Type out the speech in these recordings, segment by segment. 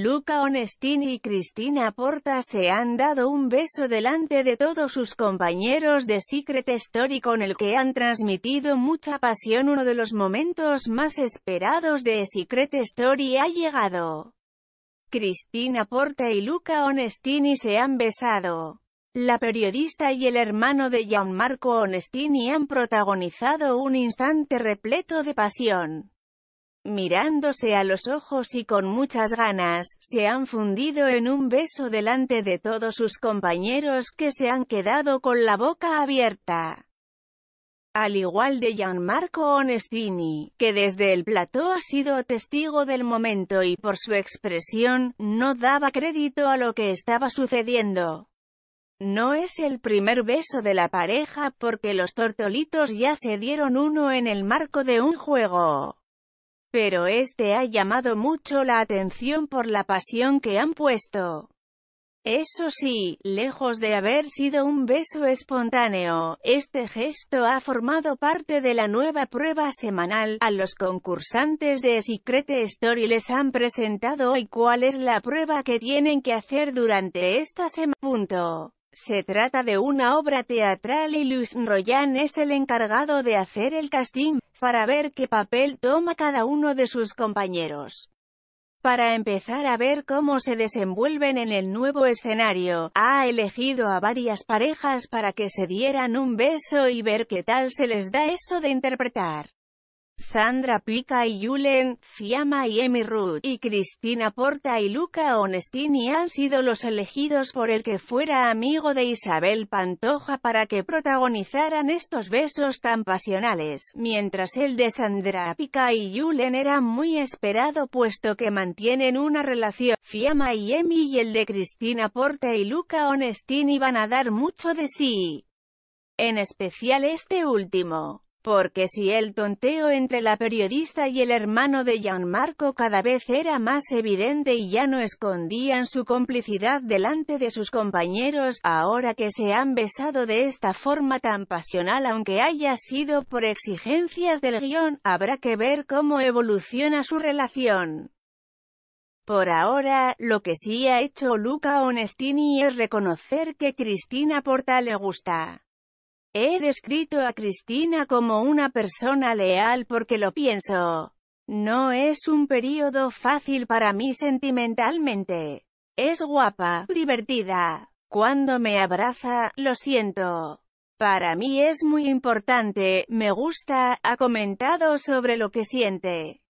Luca Onestini y Cristina Porta se han dado un beso delante de todos sus compañeros de Secret Story con el que han transmitido mucha pasión. Uno de los momentos más esperados de Secret Story ha llegado. Cristina Porta y Luca Onestini se han besado. La periodista y el hermano de Gianmarco Onestini han protagonizado un instante repleto de pasión mirándose a los ojos y con muchas ganas, se han fundido en un beso delante de todos sus compañeros que se han quedado con la boca abierta. Al igual de Gianmarco Onestini, que desde el plató ha sido testigo del momento y por su expresión, no daba crédito a lo que estaba sucediendo. No es el primer beso de la pareja porque los tortolitos ya se dieron uno en el marco de un juego. Pero este ha llamado mucho la atención por la pasión que han puesto. Eso sí, lejos de haber sido un beso espontáneo, este gesto ha formado parte de la nueva prueba semanal. A los concursantes de Secret Story les han presentado hoy cuál es la prueba que tienen que hacer durante esta semana. Se trata de una obra teatral y Luis Royan es el encargado de hacer el casting, para ver qué papel toma cada uno de sus compañeros. Para empezar a ver cómo se desenvuelven en el nuevo escenario, ha elegido a varias parejas para que se dieran un beso y ver qué tal se les da eso de interpretar. Sandra Pica y Julen, Fiamma y Emmy Ruth, y Cristina Porta y Luca Onestini han sido los elegidos por el que fuera amigo de Isabel Pantoja para que protagonizaran estos besos tan pasionales, mientras el de Sandra Pica y Julen era muy esperado puesto que mantienen una relación. Fiamma y Emmy y el de Cristina Porta y Luca Onestini van a dar mucho de sí, en especial este último. Porque si el tonteo entre la periodista y el hermano de Gianmarco cada vez era más evidente y ya no escondían su complicidad delante de sus compañeros, ahora que se han besado de esta forma tan pasional aunque haya sido por exigencias del guión, habrá que ver cómo evoluciona su relación. Por ahora, lo que sí ha hecho Luca Onestini es reconocer que Cristina Porta le gusta. He descrito a Cristina como una persona leal porque lo pienso. No es un periodo fácil para mí sentimentalmente. Es guapa, divertida. Cuando me abraza, lo siento. Para mí es muy importante, me gusta, ha comentado sobre lo que siente.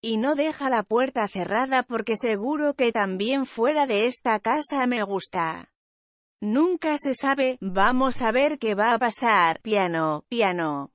Y no deja la puerta cerrada porque seguro que también fuera de esta casa me gusta. Nunca se sabe, vamos a ver qué va a pasar, piano, piano.